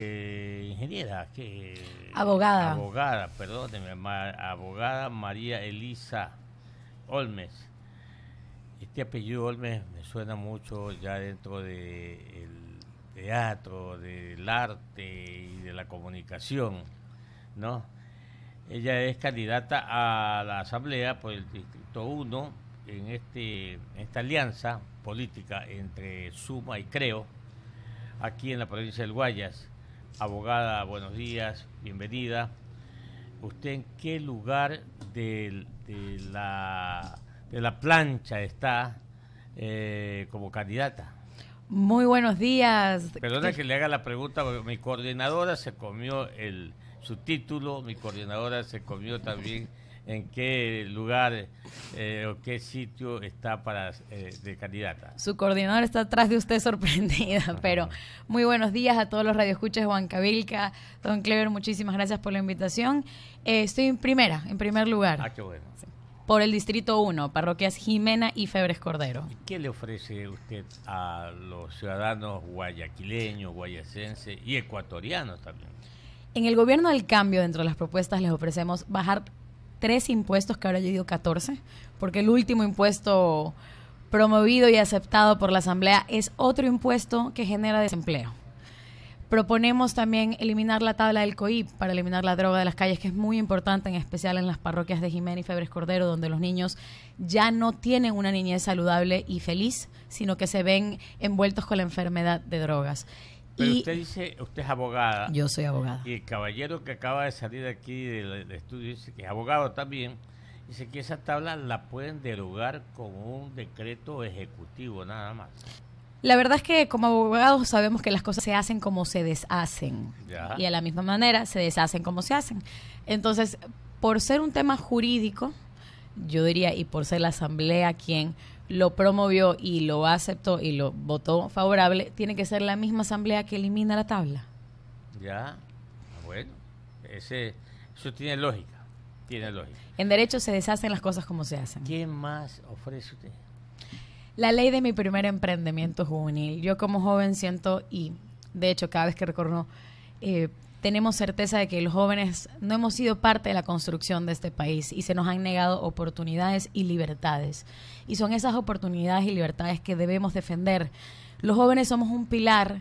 ingeniera, abogada. Abogada, perdón, abogada María Elisa Olmes. Este apellido Olmes me suena mucho ya dentro del teatro, del arte y de la comunicación, ¿no? Ella es candidata a la Asamblea por el Distrito 1 en este, en esta alianza política entre Suma y Creo, aquí en la provincia del Guayas Abogada, buenos días, bienvenida. ¿Usted en qué lugar de, la, de la, plancha está eh, como candidata? Muy buenos días. Perdona que le haga la pregunta, porque mi coordinadora se comió el, su título, mi coordinadora se comió también en qué lugar eh, o qué sitio está para eh, de candidata. Su coordinador está atrás de usted sorprendida, pero muy buenos días a todos los radioescuchas, Juan Cabilca, don Clever, muchísimas gracias por la invitación. Eh, estoy en primera, en primer lugar. Ah, qué bueno. Por el Distrito 1, parroquias Jimena y Febres Cordero. ¿Y ¿Qué le ofrece usted a los ciudadanos guayaquileños, guayacenses y ecuatorianos también? En el gobierno del cambio, dentro de las propuestas, les ofrecemos bajar tres impuestos, que ahora yo digo 14, porque el último impuesto promovido y aceptado por la Asamblea es otro impuesto que genera desempleo. Proponemos también eliminar la tabla del COIP para eliminar la droga de las calles, que es muy importante, en especial en las parroquias de Jiménez y Febres Cordero, donde los niños ya no tienen una niñez saludable y feliz, sino que se ven envueltos con la enfermedad de drogas. Pero usted dice, usted es abogada. Yo soy abogada. Y el caballero que acaba de salir aquí del estudio dice que es abogado también. Dice que esa tabla la pueden derogar con un decreto ejecutivo nada más. La verdad es que como abogados sabemos que las cosas se hacen como se deshacen. Y a la misma manera se deshacen como se hacen. Entonces, por ser un tema jurídico, yo diría, y por ser la Asamblea quien lo promovió y lo aceptó y lo votó favorable, tiene que ser la misma asamblea que elimina la tabla. Ya, ah, bueno, eso tiene lógica, tiene lógica. En derecho se deshacen las cosas como se hacen. ¿Quién más ofrece usted? La ley de mi primer emprendimiento juvenil. Yo como joven siento y, de hecho, cada vez que recorro eh, tenemos certeza de que los jóvenes no hemos sido parte de la construcción de este país y se nos han negado oportunidades y libertades. Y son esas oportunidades y libertades que debemos defender. Los jóvenes somos un pilar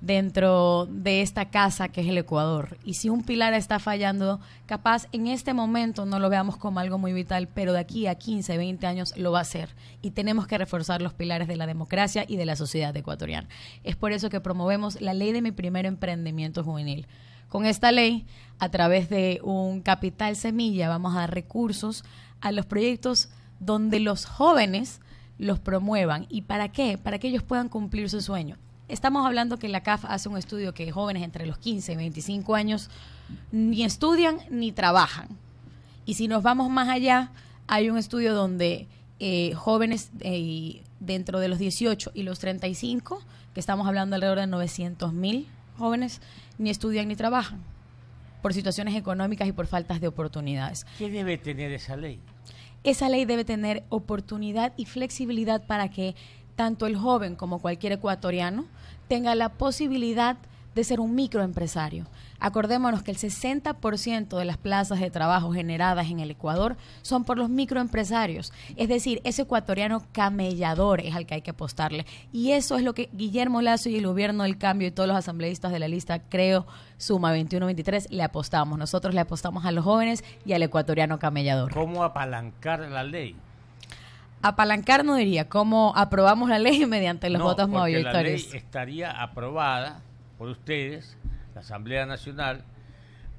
dentro de esta casa que es el Ecuador. Y si un pilar está fallando, capaz en este momento no lo veamos como algo muy vital, pero de aquí a 15, 20 años lo va a ser. Y tenemos que reforzar los pilares de la democracia y de la sociedad ecuatoriana. Es por eso que promovemos la ley de mi primer emprendimiento juvenil con esta ley, a través de un capital semilla, vamos a dar recursos a los proyectos donde los jóvenes los promuevan. ¿Y para qué? Para que ellos puedan cumplir su sueño. Estamos hablando que la CAF hace un estudio que jóvenes entre los 15 y 25 años ni estudian ni trabajan. Y si nos vamos más allá, hay un estudio donde eh, jóvenes eh, dentro de los 18 y los 35, que estamos hablando alrededor de 900 mil jóvenes ni estudian ni trabajan por situaciones económicas y por faltas de oportunidades. ¿Qué debe tener esa ley? Esa ley debe tener oportunidad y flexibilidad para que tanto el joven como cualquier ecuatoriano tenga la posibilidad de ser un microempresario. Acordémonos que el 60% de las plazas de trabajo generadas en el Ecuador son por los microempresarios, es decir, ese ecuatoriano camellador es al que hay que apostarle. Y eso es lo que Guillermo Lazo y el gobierno del cambio y todos los asambleístas de la lista, creo, suma 21-23, le apostamos. Nosotros le apostamos a los jóvenes y al ecuatoriano camellador. ¿Cómo apalancar la ley? Apalancar no diría, cómo aprobamos la ley mediante los votos La ley estaría aprobada por ustedes, la Asamblea Nacional,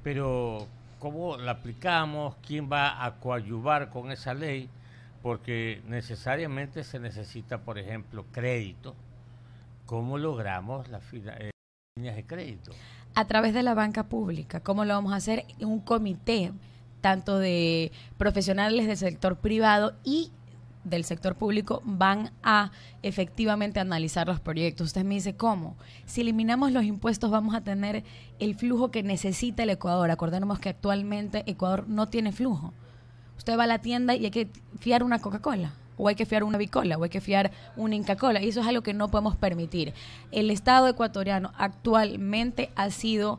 pero ¿cómo la aplicamos? ¿Quién va a coadyuvar con esa ley? Porque necesariamente se necesita, por ejemplo, crédito. ¿Cómo logramos las eh, líneas de crédito? A través de la banca pública. ¿Cómo lo vamos a hacer? Un comité tanto de profesionales del sector privado y del sector público van a efectivamente analizar los proyectos. Usted me dice, ¿cómo? Si eliminamos los impuestos vamos a tener el flujo que necesita el Ecuador. Acordémonos que actualmente Ecuador no tiene flujo. Usted va a la tienda y hay que fiar una Coca-Cola o hay que fiar una bicola, o hay que fiar una Inca-Cola. Y eso es algo que no podemos permitir. El Estado ecuatoriano actualmente ha sido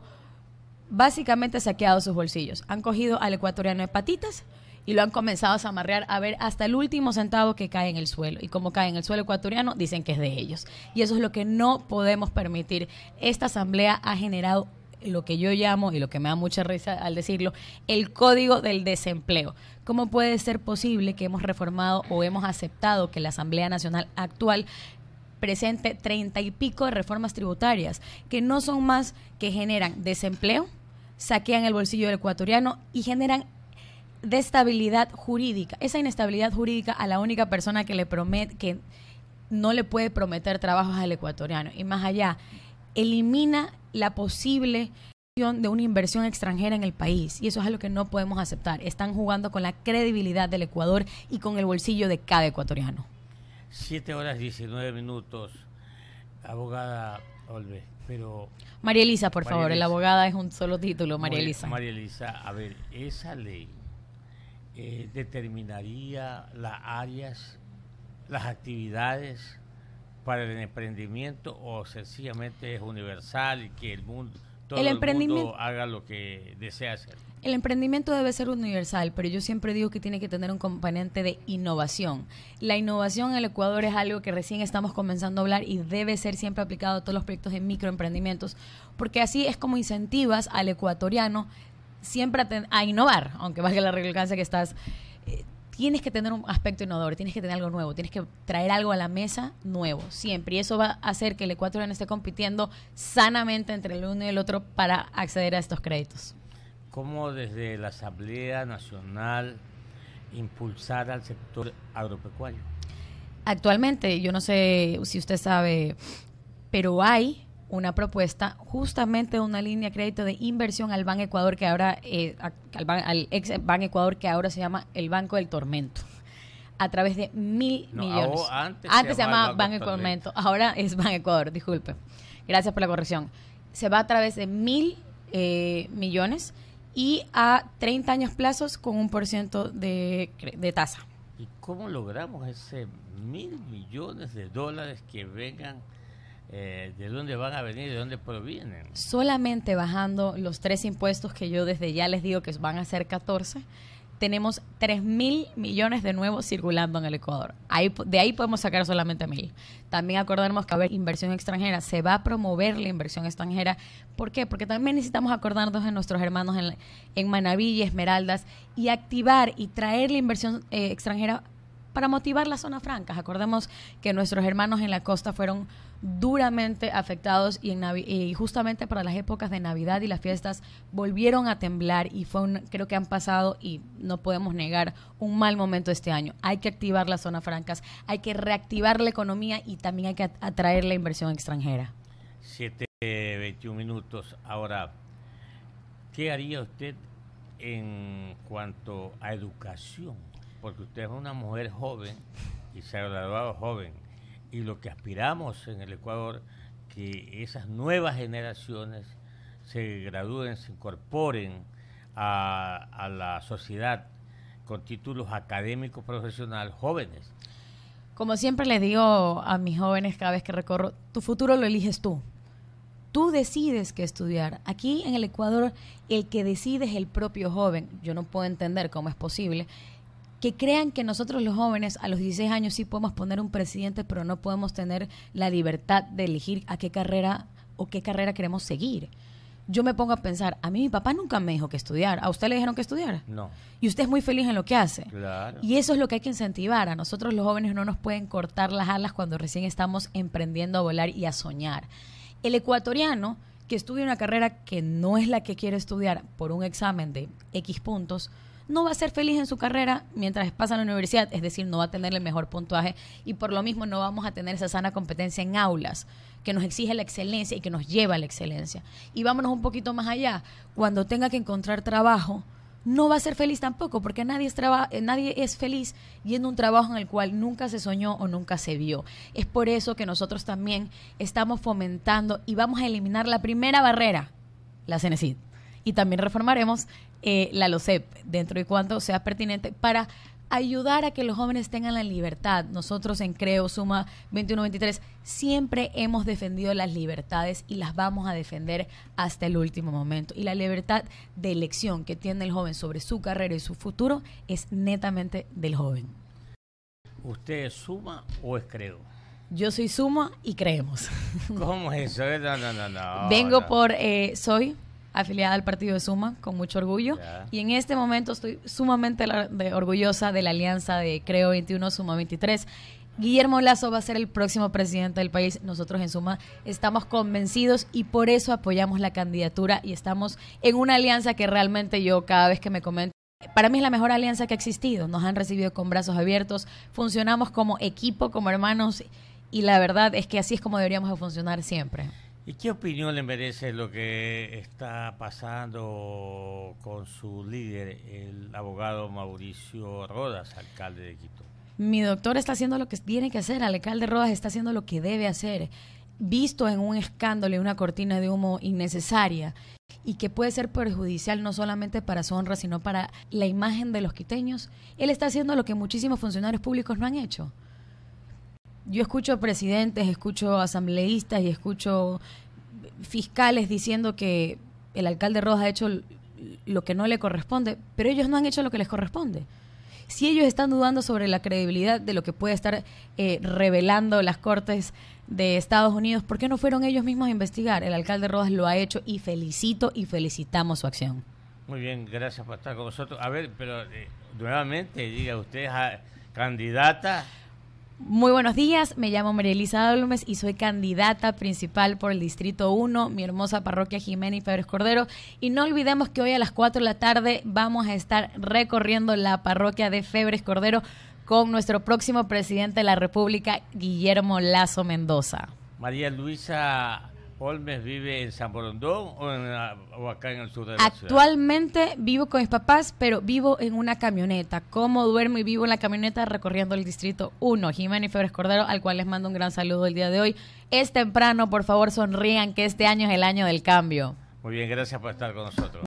básicamente saqueado sus bolsillos. Han cogido al ecuatoriano de patitas, y lo han comenzado a zamarrear a ver hasta el último centavo que cae en el suelo. Y como cae en el suelo ecuatoriano, dicen que es de ellos. Y eso es lo que no podemos permitir. Esta asamblea ha generado lo que yo llamo, y lo que me da mucha risa al decirlo, el código del desempleo. ¿Cómo puede ser posible que hemos reformado o hemos aceptado que la Asamblea Nacional actual presente treinta y pico de reformas tributarias que no son más que generan desempleo, saquean el bolsillo del ecuatoriano y generan de estabilidad jurídica. Esa inestabilidad jurídica a la única persona que le promete que no le puede prometer trabajos al ecuatoriano y más allá elimina la posible de una inversión extranjera en el país y eso es algo que no podemos aceptar. Están jugando con la credibilidad del Ecuador y con el bolsillo de cada ecuatoriano. Siete horas 19 minutos, abogada Olve, pero... María Elisa, por favor, el la abogada es un solo título, María Elisa. María Elisa, a ver, esa ley eh, determinaría las áreas, las actividades para el emprendimiento o sencillamente es universal y que el mundo todo el mundo haga lo que desea hacer. El emprendimiento debe ser universal, pero yo siempre digo que tiene que tener un componente de innovación. La innovación en el Ecuador es algo que recién estamos comenzando a hablar y debe ser siempre aplicado a todos los proyectos de microemprendimientos, porque así es como incentivas al ecuatoriano siempre a, innovar, aunque valga la relevancia que estás. Eh, tienes que tener un aspecto innovador, tienes que tener algo nuevo, tienes que traer algo a la mesa nuevo, siempre. Y eso va a hacer que el ecuatoriano esté compitiendo sanamente entre el uno y el otro para acceder a estos créditos. ¿Cómo desde la Asamblea Nacional impulsar al sector agropecuario? Actualmente, yo no sé si usted sabe, pero hay una propuesta justamente de una línea de crédito de inversión al Banco Ecuador que ahora eh, al, ex Ban Ecuador que ahora se llama el Banco del Tormento a través de mil millones. antes, se, llamaba Ban Tormento, ahora es Ban Ecuador, disculpe. Gracias por la corrección. Se va a través de mil eh, millones y a 30 años plazos con un por ciento de, de tasa. ¿Y cómo logramos ese mil millones de dólares que vengan? Eh, de dónde van a venir, de dónde provienen. Solamente bajando los tres impuestos que yo desde ya les digo que van a ser 14, tenemos 3 mil millones de nuevos circulando en el Ecuador. Ahí, de ahí podemos sacar solamente mil. También acordaremos que a haber inversión extranjera, se va a promover la inversión extranjera. ¿Por qué? Porque también necesitamos acordarnos de nuestros hermanos en, en Manaví y Esmeraldas y activar y traer la inversión eh, extranjera para motivar las zonas francas. Acordemos que nuestros hermanos en la costa fueron duramente afectados y, y justamente para las épocas de Navidad y las fiestas volvieron a temblar y fue creo que han pasado y no podemos negar un mal momento este año. Hay que activar las zonas francas, hay que reactivar la economía y también hay que atraer la inversión extranjera. Siete, veintiún minutos. Ahora, ¿qué haría usted en cuanto a educación? porque usted es una mujer joven y se ha graduado joven. Y lo que aspiramos en el Ecuador, que esas nuevas generaciones se gradúen, se incorporen a, la sociedad con títulos académicos profesionales jóvenes. Como siempre le digo a mis jóvenes cada vez que recorro, tu futuro lo eliges tú. Tú decides qué estudiar. Aquí en el Ecuador, el que decide es el propio joven. Yo no puedo entender cómo es posible que crean que nosotros los jóvenes a los 16 años sí podemos poner un presidente, pero no podemos tener la libertad de elegir a qué carrera o qué carrera queremos seguir. Yo me pongo a pensar, a mí mi papá nunca me dijo que estudiar, ¿a usted le dijeron que estudiar? No. Y usted es muy feliz en lo que hace. Claro. Y eso es lo que hay que incentivar. A nosotros los jóvenes no nos pueden cortar las alas cuando recién estamos emprendiendo a volar y a soñar. El ecuatoriano que estudia una carrera que no es la que quiere estudiar por un examen de X puntos, no va a ser feliz en su carrera mientras pasa en la universidad, es decir, no va a tener el mejor puntuaje y por lo mismo no vamos a tener esa sana competencia en aulas que nos exige la excelencia y que nos lleva a la excelencia. Y vámonos un poquito más allá, cuando tenga que encontrar trabajo, no va a ser feliz tampoco, porque nadie es, eh, nadie es feliz yendo a un trabajo en el cual nunca se soñó o nunca se vio. Es por eso que nosotros también estamos fomentando y vamos a eliminar la primera barrera, la CENECID y también reformaremos eh, la LOCEP dentro y cuando sea pertinente para ayudar a que los jóvenes tengan la libertad. Nosotros en Creo, Suma 21-23, siempre hemos defendido las libertades y las vamos a defender hasta el último momento. Y la libertad de elección que tiene el joven sobre su carrera y su futuro es netamente del joven. ¿Usted es Suma o es Creo? Yo soy Suma y creemos. ¿Cómo es eso? Vengo por eh, Soy afiliada al partido de Suma, con mucho orgullo. Y en este momento estoy sumamente orgullosa de la alianza de Creo 21, Suma 23. Guillermo Lazo va a ser el próximo presidente del país. Nosotros en Suma estamos convencidos y por eso apoyamos la candidatura y estamos en una alianza que realmente yo cada vez que me comento para mí es la mejor alianza que ha existido. Nos han recibido con brazos abiertos, funcionamos como equipo, como hermanos y la verdad es que así es como deberíamos funcionar siempre. ¿Y qué opinión le merece lo que está pasando con su líder, el abogado Mauricio Rodas, alcalde de Quito? Mi doctor está haciendo lo que tiene que hacer, el alcalde Rodas está haciendo lo que debe hacer, visto en un escándalo y una cortina de humo innecesaria y que puede ser perjudicial no solamente para su honra, sino para la imagen de los quiteños, él está haciendo lo que muchísimos funcionarios públicos no han hecho yo escucho presidentes, escucho asambleístas y escucho fiscales diciendo que el alcalde Rojas ha hecho lo que no le corresponde, pero ellos no han hecho lo que les corresponde. Si ellos están dudando sobre la credibilidad de lo que puede estar eh, revelando las Cortes de Estados Unidos, ¿por qué no fueron ellos mismos a investigar? El alcalde Rojas lo ha hecho y felicito y felicitamos su acción. Muy bien, gracias por estar con nosotros. A ver, pero eh, nuevamente, diga usted, candidata muy buenos días, me llamo María Elisa Álvarez y soy candidata principal por el Distrito 1, mi hermosa parroquia Jiménez y Febres Cordero. Y no olvidemos que hoy a las 4 de la tarde vamos a estar recorriendo la parroquia de Febres Cordero con nuestro próximo presidente de la República, Guillermo Lazo Mendoza. María Luisa Olmes vive en San Borondón o, acá en el sur de la Actualmente vivo con mis papás, pero vivo en una camioneta. ¿Cómo duermo y vivo en la camioneta recorriendo el distrito 1? Jiménez Febres Cordero, al cual les mando un gran saludo el día de hoy. Es temprano, por favor, sonrían que este año es el año del cambio. Muy bien, gracias por estar con nosotros.